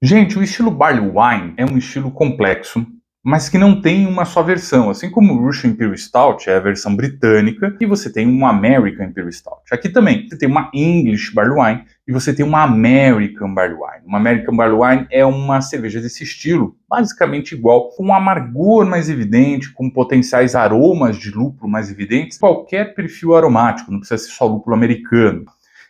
Gente, o estilo barley wine é um estilo complexo, mas que não tem uma só versão, assim como o Russian Imperial Stout é a versão britânica e você tem uma American Imperial Stout. Aqui também você tem uma English barley wine e você tem uma American barley wine. Uma American barley wine é uma cerveja desse estilo, basicamente igual, com um amargor mais evidente, com potenciais aromas de lúpulo mais evidentes, qualquer perfil aromático, não precisa ser só lúpulo americano.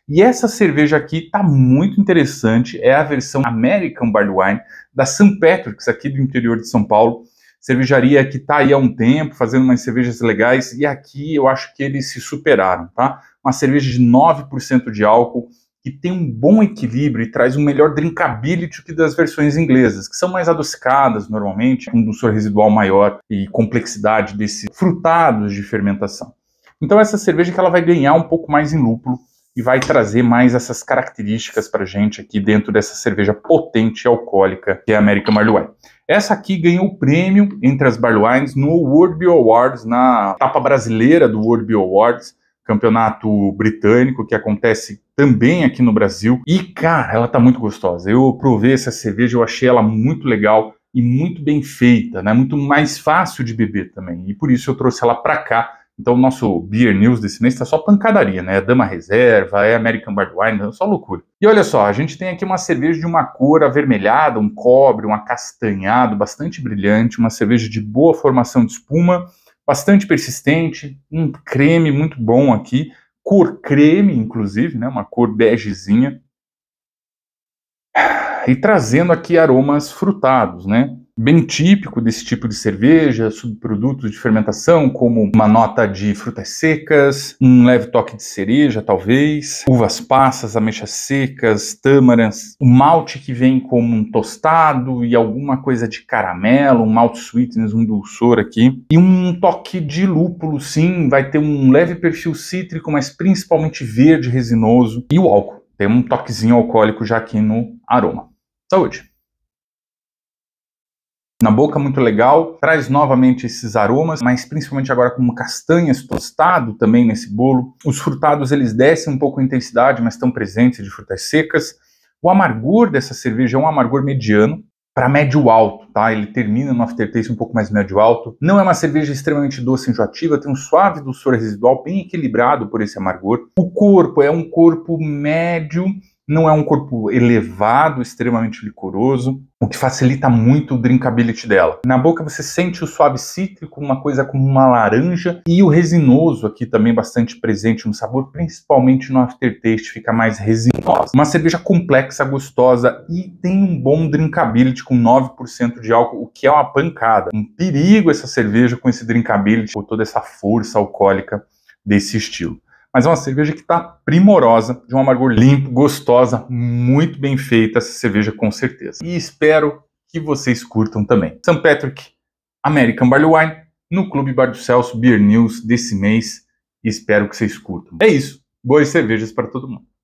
E essa cerveja aqui está muito interessante, é a versão American Barley Wine da St. Patrick's aqui do interior de São Paulo. Cervejaria que está aí há um tempo, fazendo umas cervejas legais e aqui eu acho que eles se superaram, tá? Uma cerveja de 9% de álcool que tem um bom equilíbrio e traz um melhor drinkability que das versões inglesas, que são mais adocicadas normalmente, um dulçor residual maior e complexidade desses frutados de fermentação. Então essa cerveja que ela vai ganhar um pouco mais em lúpulo e vai trazer mais essas características para gente aqui dentro dessa cerveja potente e alcoólica que é a American Barley Wine. Essa aqui ganhou o prêmio entre as Barley Wines no World Beer Awards, na etapa brasileira do World Beer Awards, campeonato britânico que acontece também aqui no Brasil. E cara, ela tá muito gostosa. Eu provei essa cerveja, eu achei ela muito legal e muito bem feita, né? Muito mais fácil de beber também. E por isso eu trouxe ela para cá então, o nosso Beer News desse mês está só pancadaria, né? É Dama Reserva, é American Bard Wine, é só loucura. E olha só, a gente tem aqui uma cerveja de uma cor avermelhada, um cobre, um acastanhado, bastante brilhante, uma cerveja de boa formação de espuma, bastante persistente, um creme muito bom aqui, cor creme, inclusive, né? Uma cor begezinha. E trazendo aqui aromas frutados, né? bem típico desse tipo de cerveja, subprodutos de fermentação, como uma nota de frutas secas, um leve toque de cereja, talvez, uvas passas, ameixas secas, tâmaras, o malte que vem como um tostado e alguma coisa de caramelo, um malte sweetness, um dulçor aqui, e um toque de lúpulo, sim, vai ter um leve perfil cítrico, mas principalmente verde resinoso, e o álcool. Tem um toquezinho alcoólico já aqui no aroma. Saúde! Na boca, muito legal, traz novamente esses aromas, mas principalmente agora com castanhas tostado também nesse bolo. Os frutados eles descem um pouco a intensidade, mas estão presentes de frutas secas. O amargor dessa cerveja é um amargor mediano para médio alto, tá? Ele termina no aftertaste um pouco mais médio alto. Não é uma cerveja extremamente doce e enjoativa, tem um suave doçor residual bem equilibrado por esse amargor. O corpo é um corpo médio não é um corpo elevado, extremamente licoroso, o que facilita muito o drinkability dela. Na boca você sente o suave cítrico, uma coisa como uma laranja, e o resinoso aqui também bastante presente no sabor, principalmente no aftertaste, fica mais resinosa. Uma cerveja complexa, gostosa e tem um bom drinkability com 9% de álcool, o que é uma pancada. Um perigo essa cerveja com esse drinkability, com toda essa força alcoólica desse estilo mas é uma cerveja que está primorosa, de um amargor limpo, gostosa, muito bem feita essa cerveja com certeza. E espero que vocês curtam também. St. Patrick American Barley Wine no Clube Bar do Celso Beer News desse mês. Espero que vocês curtam. É isso. Boas cervejas para todo mundo.